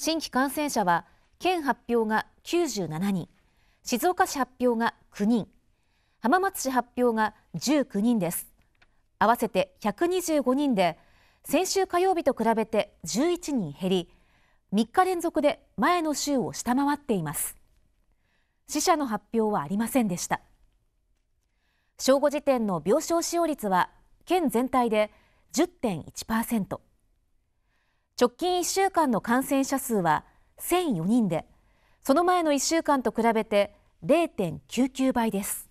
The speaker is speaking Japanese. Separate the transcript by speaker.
Speaker 1: 新規感染者は県発表が97人静岡市発表が9人浜松市発表が19人です合わせて125人で先週火曜日と比べて11人減り3日連続で前の週を下回っています死者の発表はありませんでした正午時点の病床使用率は県全体で10.1%直近1週間の感染者数は1004人でその前の1週間と比べて0.99倍です。